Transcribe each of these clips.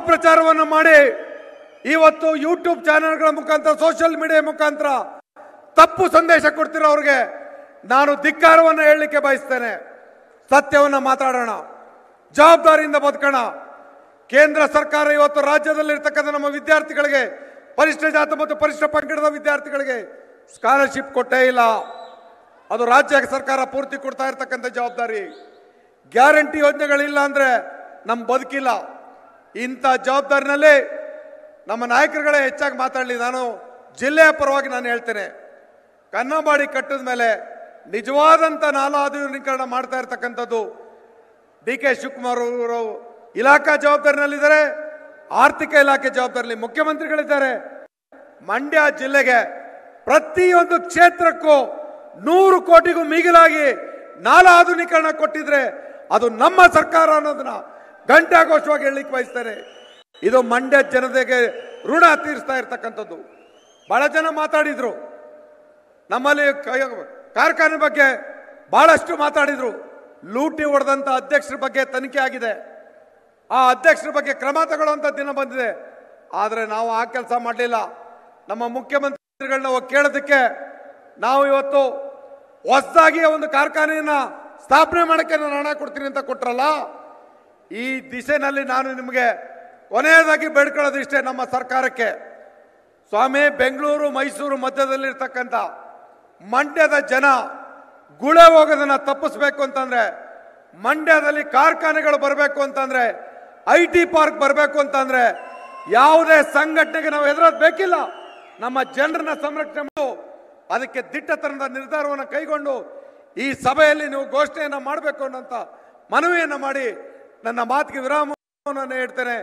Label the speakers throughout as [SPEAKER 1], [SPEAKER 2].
[SPEAKER 1] ಅಪಪ್ರಚಾರವನ್ನು ಮಾಡಿ ಇವತ್ತು ಯೂಟ್ಯೂಬ್ ಚಾನೆಲ್ಗಳ ಮುಖಾಂತರ ಸೋಷಿಯಲ್ ಮೀಡಿಯಾ ಮುಖಾಂತರ ತಪ್ಪು ಸಂದೇಶ ಕೊಡ್ತಿರೋ ಅವ್ರಿಗೆ ನಾನು ಧಿಕ್ಕಾರವನ್ನು ಹೇಳಲಿಕ್ಕೆ ಬಯಸ್ತೇನೆ ಸತ್ಯವನ್ನು ಮಾತಾಡೋಣ ಜವಾಬ್ದಾರಿಯಿಂದ ಬದುಕೋಣ ಕೇಂದ್ರ ಸರ್ಕಾರ ಇವತ್ತು ರಾಜ್ಯದಲ್ಲಿರ್ತಕ್ಕಂಥ ನಮ್ಮ ವಿದ್ಯಾರ್ಥಿಗಳಿಗೆ ಪರಿಷ್ಠ ಜಾತಿ ಮತ್ತು ಪರಿಷ್ಠ ಪಂಗಡದ ವಿದ್ಯಾರ್ಥಿಗಳಿಗೆ ಸ್ಕಾಲರ್ಶಿಪ್ ಕೊಟ್ಟೇ ಇಲ್ಲ ಅದು ರಾಜ್ಯ ಸರ್ಕಾರ ಪೂರ್ತಿ ಕೊಡ್ತಾ ಇರ್ತಕ್ಕಂಥ ಜವಾಬ್ದಾರಿ ಗ್ಯಾರಂಟಿ ಯೋಜನೆಗಳಿಲ್ಲ ಅಂದರೆ ನಮ್ಮ ಬದುಕಿಲ್ಲ ಇಂಥ ಜವಾಬ್ದಾರಿನಲ್ಲಿ ನಮ್ಮ ನಾಯಕರುಗಳೇ ಹೆಚ್ಚಾಗಿ ಮಾತಾಡಲಿ ನಾನು ಜಿಲ್ಲೆಯ ಪರವಾಗಿ ನಾನು ಹೇಳ್ತೇನೆ ಕನ್ನಂಬಾಡಿ ಕಟ್ಟಿದ ಮೇಲೆ ನಿಜವಾದಂಥ ನಾಲಾ ಆಧುನೀಕರಣ ಮಾಡ್ತಾ ಇರತಕ್ಕಂಥದ್ದು ಡಿ ಕೆ ಶಿವಕುಮಾರ್ ಅವರು ಇಲಾಖಾ ಜವಾಬ್ದಾರಿನಲ್ಲಿದ್ದಾರೆ ಆರ್ಥಿಕ ಇಲಾಖೆ ಜವಾಬ್ದಾರಿಯಲ್ಲಿ ಮುಖ್ಯಮಂತ್ರಿಗಳಿದ್ದಾರೆ ಮಂಡ್ಯ ಜಿಲ್ಲೆಗೆ ಪ್ರತಿಯೊಂದು ಕ್ಷೇತ್ರಕ್ಕೂ ನೂರು ಕೋಟಿಗೂ ಮಿಗಿಲಾಗಿ ನಾಲಾ ಆಧುನೀಕರಣ ಕೊಟ್ಟಿದ್ರೆ ಅದು ನಮ್ಮ ಸರ್ಕಾರ ಅನ್ನೋದನ್ನ ಘೋಷವಾಗಿ ಹೇಳಲಿಕ್ಕೆ ವಹಿಸ್ತಾರೆ ಇದು ಮಂಡ್ಯ ಜನತೆಗೆ ಋಣ ತೀರಿಸ್ತಾ ಇರ್ತಕ್ಕಂಥದ್ದು ಬಹಳ ಜನ ಮಾತಾಡಿದ್ರು ನಮ್ಮಲ್ಲಿ ಕಾರ್ಖಾನೆ ಬಗ್ಗೆ ಬಹಳಷ್ಟು ಮಾತಾಡಿದ್ರು ಲೂಟಿ ಹೊಡೆದಂಥ ಅಧ್ಯಕ್ಷರ ಬಗ್ಗೆ ತನಿಖೆ ಆಗಿದೆ ಆ ಅಧ್ಯಕ್ಷರ ಬಗ್ಗೆ ಕ್ರಮ ತಗೊಳ್ಳುವಂಥ ದಿನ ಬಂದಿದೆ ಆದರೆ ನಾವು ಆ ಕೆಲಸ ಮಾಡಲಿಲ್ಲ ನಮ್ಮ ಮುಖ್ಯಮಂತ್ರಿಗಳನ್ನ ಕೇಳೋದಕ್ಕೆ ನಾವು ಇವತ್ತು ಹೊಸದಾಗಿ ಒಂದು ಕಾರ್ಖಾನೆಯನ್ನು ಸ್ಥಾಪನೆ ಮಾಡೋಕ್ಕೆ ನಾನು ಹಣ ಕೊಡ್ತೀನಿ ಅಂತ ಕೊಟ್ರಲ್ಲ ಈ ದಿಸೆಯಲ್ಲಿ ನಾನು ನಿಮಗೆ ಕೊನೆಯದಾಗಿ ಬೇಡ್ಕೊಳ್ಳೋದು ಇಷ್ಟೇ ನಮ್ಮ ಸರ್ಕಾರಕ್ಕೆ ಸ್ವಾಮಿ ಬೆಂಗಳೂರು ಮೈಸೂರು ಮಧ್ಯದಲ್ಲಿರ್ತಕ್ಕಂಥ ಮಂಡ್ಯದ ಜನ ಗುಳೆ ಹೋಗೋದನ್ನು ತಪ್ಪಿಸ್ಬೇಕು ಅಂತಂದರೆ ಮಂಡ್ಯದಲ್ಲಿ ಕಾರ್ಖಾನೆಗಳು ಬರಬೇಕು ಅಂತಂದರೆ ಐ ಟಿ ಪಾರ್ಕ್ ಬರಬೇಕು ಅಂತಂದರೆ ಯಾವುದೇ ಸಂಘಟನೆಗೆ ನಾವು ಹೆದರೋದು ಬೇಕಿಲ್ಲ ನಮ್ಮ ಜನರನ್ನ ಸಂರಕ್ಷಣೆ ಮಾಡು ಅದಕ್ಕೆ ದಿಟ್ಟತನದ ನಿರ್ಧಾರವನ್ನು ಕೈಗೊಂಡು ಈ ಸಭೆಯಲ್ಲಿ ನೀವು ಘೋಷಣೆಯನ್ನು ಮಾಡಬೇಕು ಅನ್ನೋಂಥ ಮನವಿಯನ್ನು ಮಾಡಿ ನನ್ನ ಮಾತಿಗೆ ವಿರಾಮವನ್ನು ಹೇಳ್ತೇನೆ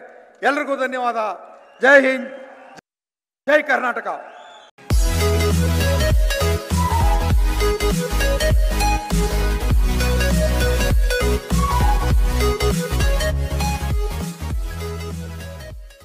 [SPEAKER 1] ಎಲ್ರಿಗೂ ಧನ್ಯವಾದ ಜೈ ಹಿಂದ್ ಜೈ ಕರ್ನಾಟಕ